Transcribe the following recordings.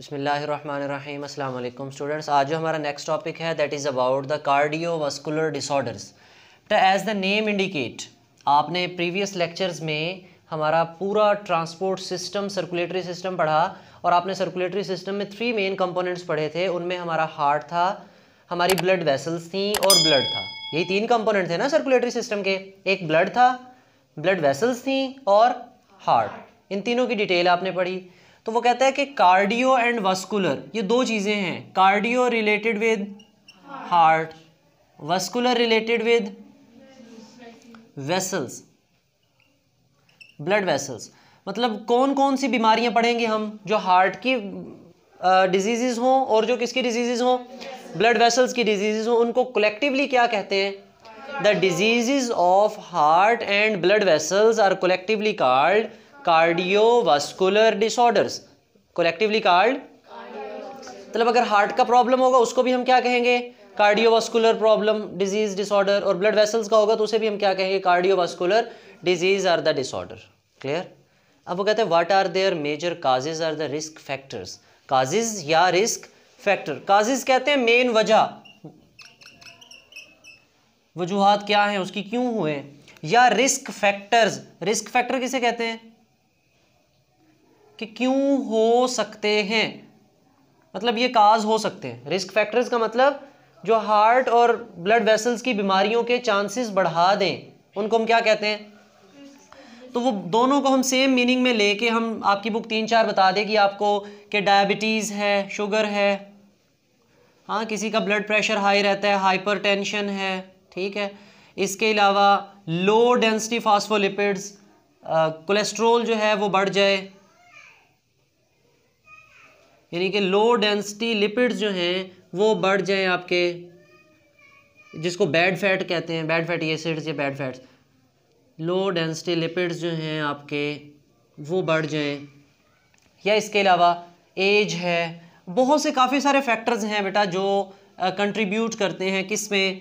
बसमीम अल्लाम स्टूडेंट्स आज जो हमारा नेक्स्ट टॉपिक है that is about the vascular disorders तो एज द नेम इंडिकेट आपने प्रीवियस लेक्चर्स में हमारा पूरा ट्रांसपोर्ट सिस्टम सर्कुलेटरी सिस्टम पढ़ा और आपने सर्कुलेटरी सिस्टम में थ्री मेन कंपोनेंट्स पढ़े थे उनमें हमारा हार्ट था हमारी ब्लड वेसल्स थी और ब्लड था यही तीन कंपोनेंट थे ना सर्कुलेटरी सिस्टम के एक ब्लड था ब्लड वेसल्स थी और हार्ट इन तीनों की डिटेल आपने पढ़ी तो वो कहता है कि कार्डियो एंड वस्कुलर ये दो चीज़ें हैं cardio related with heart vascular related with vessels blood vessels मतलब कौन कौन सी बीमारियां पढ़ेंगे हम जो हार्ट की डिजीज़ हों और जो किसकी डिजीज़ हों ब्लड वेसल्स की डिजीज़ हों उनको कलेक्टिवली क्या कहते हैं the disease of heart and blood vessels are collectively card cardiovascular disorders collectively card मतलब अगर हार्ट का प्रॉब्लम होगा उसको भी हम क्या कहेंगे कार्डियोवास्कुलर प्रॉब्लम डिजीज डिसऑर्डर और ब्लड वेसल्स का होगा तो उसे भी हम क्या कहेंगे cardiovascular disease are the disorder clear अब वो कहते हैं what are their major causes are the risk factors causes या रिस्क फैक्टर काजेज कहते हैं मेन वजह वजूहत क्या है उसकी क्यों हुए या रिस्क फैक्टर्स रिस्क फैक्टर किसे कहते हैं कि क्यों हो सकते हैं मतलब ये काज हो सकते हैं रिस्क फैक्टर्स का मतलब जो हार्ट और ब्लड वेसल्स की बीमारियों के चांसेस बढ़ा दें उनको हम क्या कहते हैं तो वो दोनों को हम सेम मीनिंग में लेके हम आपकी बुक तीन चार बता दें कि आपको कि डायबिटीज़ है शुगर है हाँ किसी का ब्लड प्रेशर हाई रहता है हाइपर है ठीक है इसके अलावा लो डेंसिटी फास्फोलिपिड्स कोलेस्ट्रोल जो है वो बढ़ जाए यानी कि लो डेंसिटी लिपिड्स जो हैं वो बढ़ जाएं आपके जिसको बैड फैट कहते हैं बैड फैटी एसिड्स या bad fats low density lipids जो हैं आपके वो बढ़ जाएं या इसके अलावा एज है बहुत से काफ़ी सारे फैक्टर्स हैं बेटा जो कंट्रीब्यूट करते हैं किस में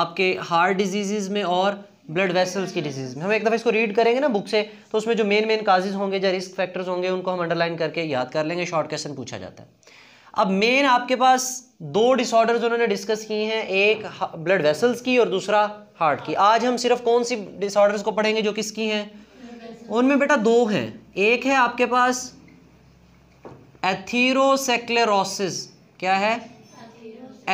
आपके हार्ट डिजीज़ में और ब्लड वेसल्स की डिजीज में हम एक दफ़ा इसको रीड करेंगे ना बुक से तो उसमें जो मेन मेन काजेज होंगे या रिस्क फैक्टर्स होंगे उनको हम अंडरलाइन करके याद कर लेंगे शॉर्ट क्वेश्चन पूछा जाता है अब मेन आपके पास दो डिसऑर्डर्स उन्होंने डिस्कस किए हैं एक ब्लड वेसल्स की और दूसरा हार्ट की आज हम सिर्फ कौन सी डिसऑर्डर्स को पढ़ेंगे जो किसकी हैं उनमें बेटा दो हैं एक है आपके पास एथीरोसेक्लेरोसिस क्या है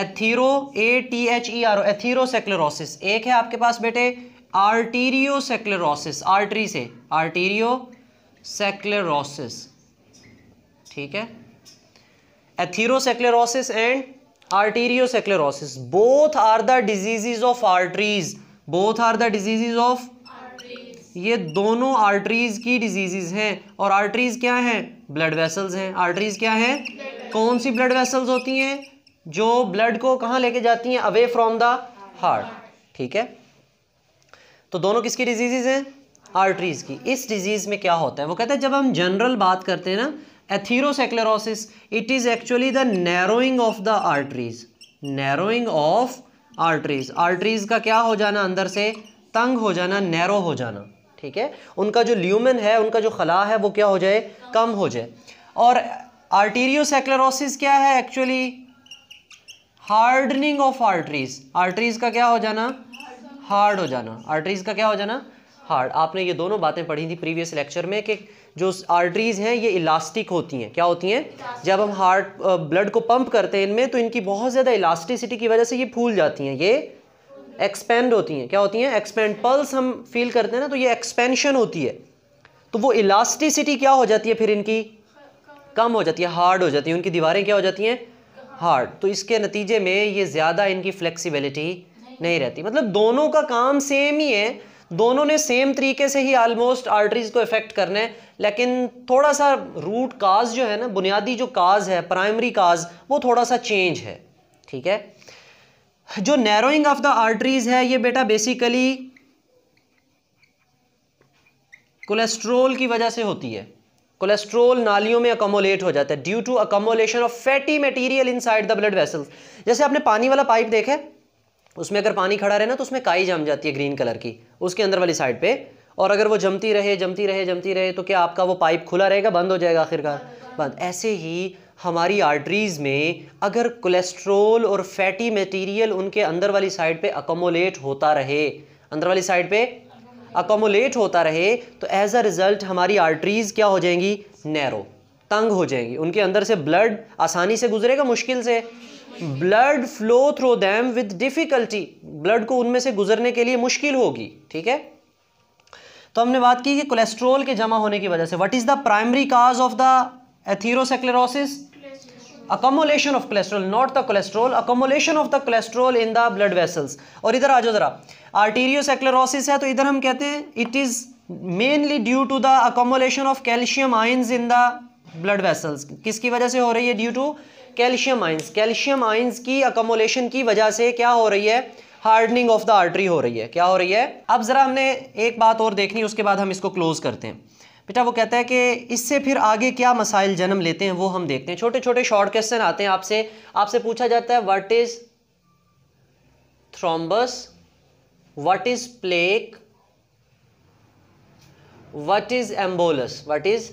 athero A T H E R O atherosclerosis एक है आपके पास बेटे आर्टीरियो सेक्लेरोसिस आर्टरी से आर्टीरियो सेक्लेरोसिस ठीक है atherosclerosis and arteriosclerosis both are the diseases of arteries both are the diseases of ये दोनों आर्टरीज की डिजीजेज हैं और आर्टरीज क्या हैं ब्लड वेसल्स हैं आर्टरीज क्या हैं कौन सी ब्लड वेसल्स होती हैं जो ब्लड को कहाँ लेके जाती हैं अवे फ्रॉम द हार्ट ठीक है तो दोनों किसकी डिजीज़ हैं आर्टरीज़ की इस डिजीज़ में क्या होता है वो कहते हैं जब हम जनरल बात करते हैं ना atherosclerosis it is actually the narrowing of the arteries narrowing of arteries arteries का क्या हो जाना अंदर से तंग हो जाना नैरो हो जाना ठीक है उनका जो ल्यूमन है उनका जो खला है वो क्या हो जाए कम हो जाए और आर्टीरियोसेक्लेरोसिस क्या है actually hardening of arteries arteries का क्या हो जाना हार्ड हो जाना आर्टरीज़ का क्या हो जाना हार्ड आपने ये दोनों बातें पढ़ी थी प्रीवियस लेक्चर में कि जो आर्टरीज़ हैं ये इलास्टिक होती हैं क्या होती हैं जब हम हार्ट ब्लड को पंप करते हैं इनमें तो इनकी बहुत ज़्यादा इलास्टिसिटी की वजह से ये फूल जाती हैं ये एक्सपेंड होती हैं क्या होती हैं एक्सपेंड पल्स हम फील करते हैं ना तो ये एक्सपेंशन होती है तो वो इलास्टिसिटी क्या हो जाती है फिर इनकी कम हो जाती है हार्ड हो जाती है उनकी दीवारें क्या हो जाती हैं हार्ड तो इसके नतीजे में ये ज़्यादा इनकी फ्लेक्सीबिलिटी नहीं रहती मतलब दोनों का काम सेम ही है दोनों ने सेम तरीके से ही ऑलमोस्ट आर्टरीज को इफेक्ट करना है लेकिन थोड़ा सा रूट काज जो है ना बुनियादी जो काज है प्राइमरी काज वो थोड़ा सा चेंज है ठीक है जो नैरोइंग ऑफ द आर्टरीज है ये बेटा बेसिकली कोलेस्ट्रोल की वजह से होती है कोलेस्ट्रोल नालियों में अकोमोलेट हो जाता है due to accumulation of fatty in inside the blood vessels जैसे आपने पानी वाला पाइप देखा है उसमें अगर पानी खड़ा रहे ना तो उसमें काई जम जाती है ग्रीन कलर की उसके अंदर वाली साइड पे और अगर वो जमती रहे जमती रहे जमती रहे तो क्या आपका वो पाइप खुला रहेगा बंद हो जाएगा आखिरकार बंद ऐसे ही हमारी आर्टरीज़ में अगर कोलेस्ट्रोल और फैटी मटेरियल उनके अंदर वाली साइड पे अकोमोलेट होता रहे अंदर वाली साइड पे अकोमोलेट होता रहे तो एज अ रिज़ल्ट हमारी आर्टरीज़ क्या हो जाएंगी नैरो तंग हो जाएंगी उनके अंदर से ब्लड आसानी से गुजरेगा मुश्किल से blood flow through them with difficulty blood को उनमें से गुजरने के लिए मुश्किल होगी ठीक है तो हमने बात की कि कोलेस्ट्रोल के जमा होने की वजह से what is the primary cause of the atherosclerosis accumulation of cholesterol not the cholesterol accumulation of the cholesterol in the blood vessels और इधर आ जाओ जरा आर्टीरियोसेक्लेरोसिस है तो इधर हम कहते हैं it is mainly due to the accumulation of calcium ions in the blood vessels किसकी वजह से हो रही है due to calcium ions calcium ions की अकोमोलेशन की वजह से क्या हो रही है हार्डनिंग ऑफ द आर्टरी हो रही है क्या हो रही है अब ज़रा हमने एक बात और देखनी उसके बाद हम इसको क्लोज़ करते हैं बेटा वो कहता है कि इससे फिर आगे क्या मसाइल जन्म लेते हैं वो हम देखते हैं छोटे छोटे शॉर्ट क्वेश्चन आते हैं आपसे आपसे पूछा जाता है what is thrombus what is plaque what is embolus what is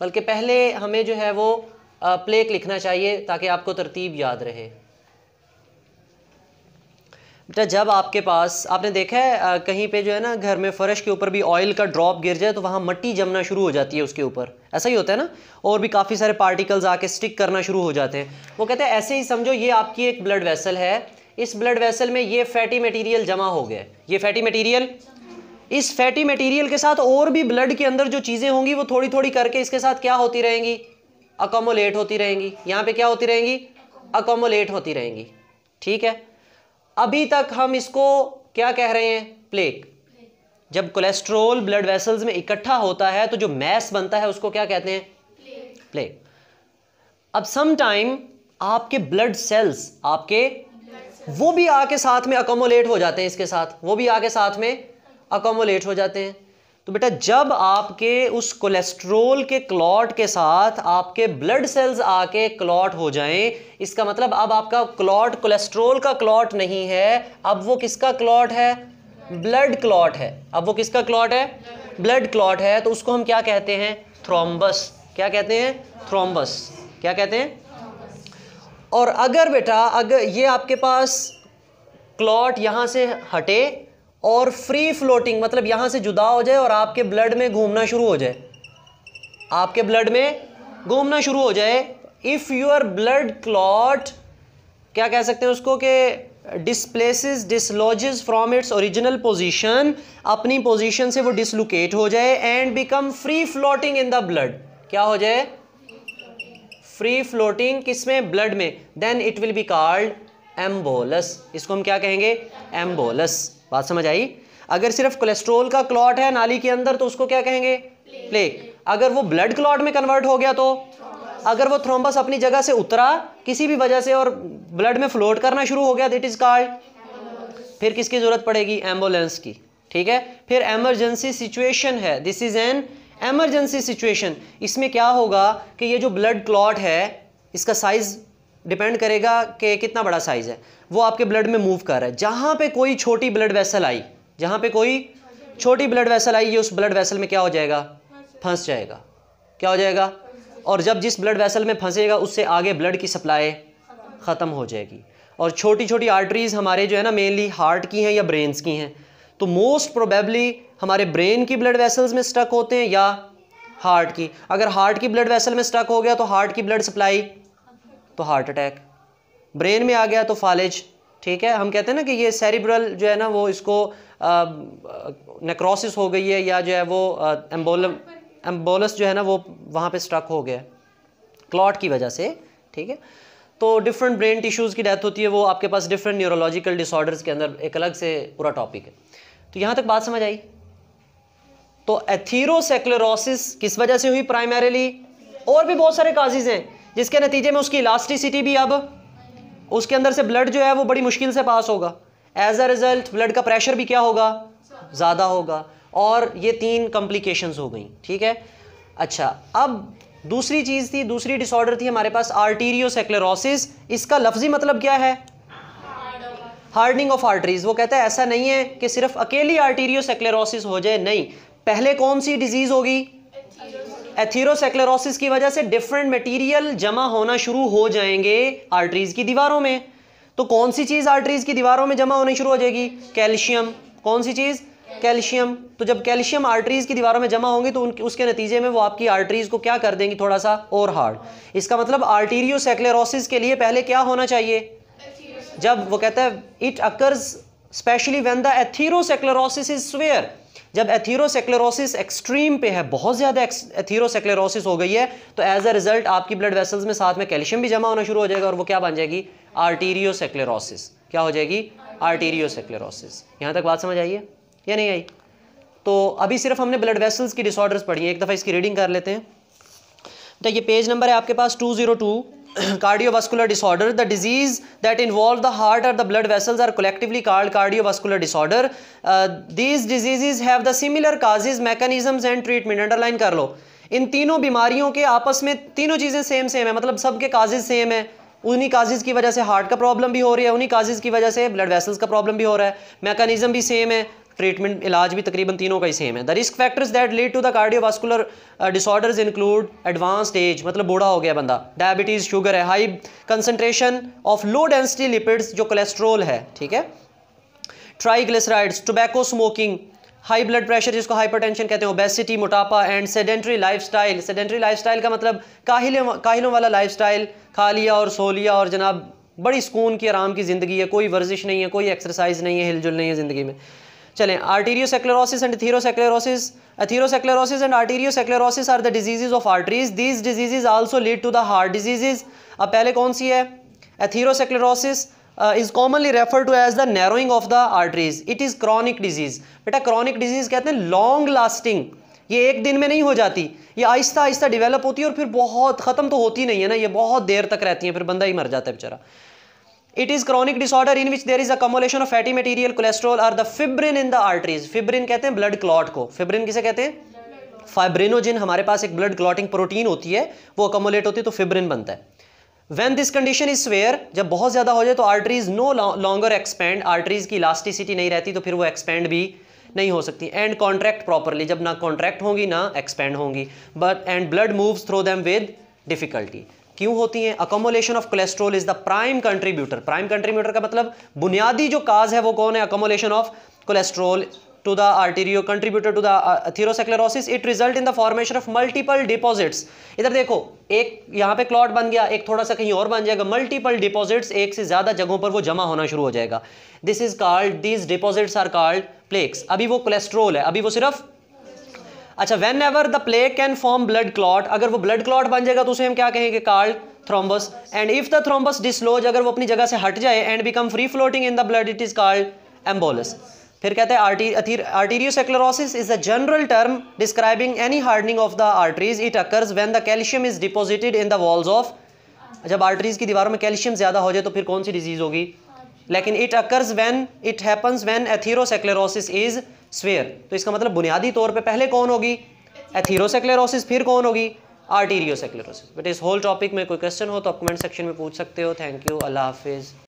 बल्कि पहले हमें जो है वो प्लेक लिखना चाहिए ताकि आपको तरतीब याद रहे बेटा अच्छा, जब आपके पास आपने देखा है कहीं पे जो है ना घर में फ़र्श के ऊपर भी ऑयल का ड्रॉप गिर जाए तो वहाँ मट्टी जमना शुरू हो जाती है उसके ऊपर ऐसा ही होता है ना और भी काफ़ी सारे पार्टिकल्स आके स्टिक करना शुरू हो जाते हैं वो कहते हैं ऐसे ही समझो ये आपकी एक ब्लड वेसल है इस ब्लड वेसल में ये फैटी मटीरियल जमा हो गया ये फैटी मटीरियल इस फैटी मटीरियल के साथ और भी ब्लड के अंदर जो चीज़ें होंगी वो थोड़ी थोड़ी करके इसके साथ क्या होती रहेंगी अकोमोलेट होती रहेंगी यहाँ पे क्या होती रहेंगी अकोमोलेट होती रहेंगी ठीक है अभी तक हम इसको क्या कह रहे हैं प्लेक जब कोलेस्ट्रोल ब्लड वेसल्स में इकट्ठा होता है तो जो मैस बनता है उसको क्या कहते हैं प्लेक अब समाइम आपके ब्लड सेल्स आपके वो भी आके साथ में अकोमोलेट हो जाते हैं इसके साथ वो भी आके साथ में अकोमोलेट हो जाते हैं तो बेटा जब आपके उस कोलेस्ट्रोल के क्लॉट के साथ आपके ब्लड सेल्स आके क्लॉट हो जाएं इसका मतलब अब आपका क्लॉट कोलेस्ट्रोल का क्लॉट नहीं है अब वो किसका क्लॉट है ब्लड क्लॉट है अब वो किसका क्लॉट है ब्लड क्लॉट है तो उसको हम क्या कहते हैं थ्रोम्बस क्या कहते हैं थ्रोम्बस क्या कहते हैं और अगर बेटा अगर ये आपके पास क्लॉट यहाँ से हटे और फ्री फ्लोटिंग मतलब यहाँ से जुदा हो जाए और आपके ब्लड में घूमना शुरू हो जाए आपके ब्लड में घूमना शुरू हो जाए इफ़ यूर ब्लड क्लॉट क्या कह सकते हैं उसको कि displaces dislodges from its original position अपनी पोजिशन से वो डिसलोकेट हो जाए and become free floating in the blood क्या हो जाए फ्री फ्लोटिंग किस में ब्लड में then it will be called embolus इसको हम क्या कहेंगे एम्बोलस बात समझ आई अगर सिर्फ कोलेस्ट्रोल का क्लॉट है नाली के अंदर तो उसको क्या कहेंगे प्लेक अगर वो ब्लड क्लॉट में कन्वर्ट हो गया तो अगर वो थ्रोम्बस अपनी जगह से उतरा किसी भी वजह से और ब्लड में फ्लोट करना शुरू हो गया दिट इज कार्ड फिर किसकी ज़रूरत पड़ेगी एम्बुलेंस की ठीक है फिर एमरजेंसी सिचुएशन है this is an emergency situation इसमें क्या होगा कि ये जो ब्लड क्लॉट है इसका साइज़ डिपेंड करेगा कि कितना बड़ा साइज़ है वो आपके ब्लड में मूव कर रहा है जहाँ पे कोई छोटी ब्लड वेसल आई जहाँ पे कोई छोटी ब्लड वेसल आई ये उस ब्लड वेसल में क्या हो जाएगा फंस जाएगा क्या हो जाएगा और जब जिस ब्लड वेसल में फंसेगा उससे आगे ब्लड की सप्लाई ख़त्म हो जाएगी और छोटी छोटी आर्टरीज़ हमारे जो है ना मेनली हार्ट की हैं या ब्रेन्स की हैं तो मोस्ट प्रोबेबली हमारे ब्रेन की ब्लड वेसल्स में स्टक होते हैं या हार्ट की अगर हार्ट की ब्लड वेसल में स्टक हो गया तो हार्ट की ब्लड सप्लाई तो हार्ट अटैक ब्रेन में आ गया तो फालिज ठीक है हम कहते हैं ना कि ये सेरिब्रल जो है ना वो इसको नेक्रोसिस हो गई है या जो है वो एम्बोलम एम्बोलस जो है ना वो वहाँ पे स्ट्रक हो गया क्लॉट की वजह से ठीक है तो डिफरेंट ब्रेन टिश्यूज़ की डेथ होती है वो आपके पास डिफरेंट न्यूरोलॉजिकल डिसऑर्डर्स के अंदर एक अलग से पूरा टॉपिक है तो यहाँ तक बात समझ आई तो एथीरोसेक्लेरोसिस किस वजह से हुई प्राइमरीली और भी बहुत सारे काजेज़ हैं जिसके नतीजे में उसकी इलास्टिसिटी भी अब उसके अंदर से ब्लड जो है वो बड़ी मुश्किल से पास होगा एज अ रिज़ल्ट ब्लड का प्रेशर भी क्या होगा ज़्यादा होगा और ये तीन कॉम्प्लिकेशंस हो गई ठीक है अच्छा अब दूसरी चीज़ थी दूसरी डिसऑर्डर थी हमारे पास आर्टीरियोसेक्लेरोसिस इसका लफ्जी मतलब क्या है हार्डनिंग ऑफ आर्टरीज वो कहता है ऐसा नहीं है कि सिर्फ अकेली आर्टीरियोसेक्लेरोसिस हो जाए नहीं पहले कौन सी डिजीज़ होगी एथीरोसेक्लेरोसिस की वजह से डिफरेंट मटेरियल जमा होना शुरू हो जाएंगे आर्टरीज की दीवारों में तो कौन सी चीज़ आर्टरीज की दीवारों में जमा होनी शुरू हो जाएगी कैल्शियम कौन सी चीज़ कैल्शियम तो जब कैल्शियम आर्टरीज की दीवारों में जमा होंगी तो उनके उसके नतीजे में वो आपकी आर्टरीज को क्या कर देंगी थोड़ा सा और हार्ड इसका मतलब आर्टीरियोसेक्लेरोसिस के लिए पहले क्या होना चाहिए जब वो कहता है it occurs specially when the atherosclerosis is severe जब एथीरोसेक्लेरोसिस एक्सट्रीम पे है बहुत ज़्यादा एथीरोसेक्लेरोसिस हो गई है तो एज अ रिजल्ट आपकी ब्लड वेसल्स में साथ में कैल्शियम भी जमा होना शुरू हो जाएगा और वो क्या बन जाएगी आर्टीरियोसेक्लेरोसिस क्या हो जाएगी आर्टीरियोसेक्लेरोसिस यहाँ तक बात समझ आई है या नहीं आई तो अभी सिर्फ हमने ब्लड वेसल्स की डिसऑर्डर्स पढ़ी हैं एक दफ़ा इसकी रीडिंग कर लेते हैं तो ये पेज नंबर है आपके पास two zero two cardiovascular disorder the disease that involve the heart और the blood vessels are collectively called cardiovascular disorder these diseases have the similar causes mechanisms and treatment underline कर लो इन तीनों बीमारियों के आपस में तीनों चीज़ें सेम सेम है मतलब सबके काजेज सेम है उन्हीं काजेज की वजह से हार्ट का प्रॉब्लम भी हो रही है उन्हीं काजेज की वजह से ब्लड वेसल्स का प्रॉब्लम भी हो रहा है मैकानिज़म भी सेम है ट्रीटमेंट इलाज भी तकरीबन तीनों का ही सेम है the risk factors that lead to the cardiovascular disorders include advanced age मतलब बूढ़ा हो गया बंदा डायबिटीज़ शुगर है high concentration of low density lipids जो कोलेस्ट्रोल है ठीक है triglycerides tobacco smoking high blood pressure जिसको हाइपरटेंशन कहते हैं ओबेसिटी मोटापा and sedentary lifestyle sedentary lifestyle का मतलब काहिले काहिलों वाला लाइफस्टाइल खा लिया और सो लिया और जनाब बड़ी सुकून की आराम की ज़िंदगी है कोई वर्जिश नहीं है कोई एक्सरसाइज नहीं है हिलजुल नहीं है ज़िंदगी में चलें arteriosclerosis and atherosclerosis atherosclerosis and arteriosclerosis are the diseases of arteries these diseases also lead to the heart diseases अब पहले कौन सी है atherosclerosis is commonly refer to as the narrowing of the arteries it is chronic disease बेटा chronic disease कहते हैं long lasting ये एक दिन में नहीं हो जाती ये आहिस्ता आहिस्ता डेवलप होती है और फिर बहुत ख़त्म तो होती नहीं है ना ये बहुत देर तक रहती है फिर बंदा ही मर जाता है बेचारा it is chronic disorder in which there is accumulation of fatty material cholesterol or the fibrin in the arteries fibrin कहते हैं ब्लड क्लॉट को फिब्रिन किसे कहते हैं फाइब्रिनोजिन हमारे पास एक ब्लड क्लॉटिंग प्रोटीन होती है वो अकोमोलेट होती है तो फिब्रिन बनता है when this condition is severe जब बहुत ज़्यादा हो जाए तो arteries no longer expand arteries की इलास्टिसिटी नहीं रहती तो फिर वो एक्सपेंड भी नहीं हो सकती एंड कॉन्ट्रैक्ट प्रॉपरली जब ना कॉन्ट्रैक्ट होंगी ना एक्सपेंड होंगी but and blood moves through them with difficulty क्यों होती हैं accumulation of cholesterol is the prime contributor prime contributor का मतलब बुनियादी जो काज है वो कौन है accumulation of cholesterol to the arterio contributor to the atherosclerosis it result in the formation of multiple deposits इधर देखो एक यहाँ पे क्लॉट बन गया एक थोड़ा सा कहीं और बन जाएगा मल्टीपल डिपॉजिट्स एक से ज़्यादा जगहों पर वो जमा होना शुरू हो जाएगा this is called these deposits are called plaques अभी वो कोलेस्ट्रोल है अभी वो सिर्फ अच्छा whenever the plaque can form blood clot अगर वो ब्लड क्लॉट बन जाएगा तो उसे हम क्या कहेंगे called thrombus and if the thrombus dislodge अगर वो अपनी जगह से हट जाए and become free floating in the blood it is called embolus फिर कहते हैं arteriosclerosis is a general term describing any hardening of the arteries it occurs when the calcium is deposited in the walls of जब arteries की दीवारों में calcium ज़्यादा हो जाए तो फिर कौन सी डिजीज़ होगी लेकिन it occurs when it happens when atherosclerosis is severe तो इसका मतलब बुनियादी तौर पे पहले कौन होगी एथीरोसेक्लेरोसिस फिर कौन होगी आर्टीरियोसेक्लेरोसिस बट इस होल टॉपिक में कोई क्वेश्चन हो तो आप कमेंट सेक्शन में पूछ सकते हो थैंक यू अल्लाह हाफिज़